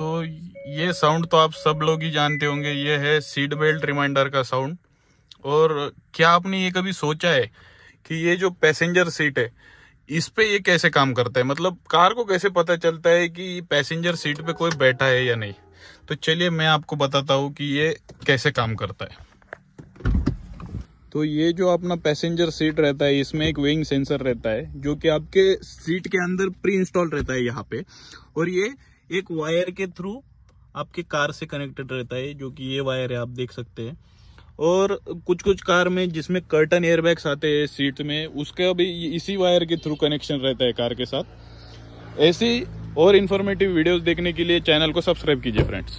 तो ये साउंड तो आप सब लोग ही जानते होंगे ये है सीट बेल्ट रिमाइंडर का साउंड और क्या आपने ये कभी सोचा है कि ये जो पैसेंजर सीट है इस पे ये कैसे काम करता है मतलब कार को कैसे पता चलता है कि पैसेंजर सीट पे कोई बैठा है या नहीं तो चलिए मैं आपको बताता हूँ कि ये कैसे काम करता है तो ये जो अपना पैसेंजर सीट रहता है इसमें एक विंग सेंसर रहता है जो कि आपके सीट के अंदर प्री इंस्टॉल रहता है यहाँ पे और ये एक वायर के थ्रू आपके कार से कनेक्टेड रहता है जो कि ये वायर है आप देख सकते हैं और कुछ कुछ कार में जिसमें कर्टन एयरबैग्स आते हैं सीट में उसका भी इसी वायर के थ्रू कनेक्शन रहता है कार के साथ ऐसी और इन्फॉर्मेटिव वीडियोस देखने के लिए चैनल को सब्सक्राइब कीजिए फ्रेंड्स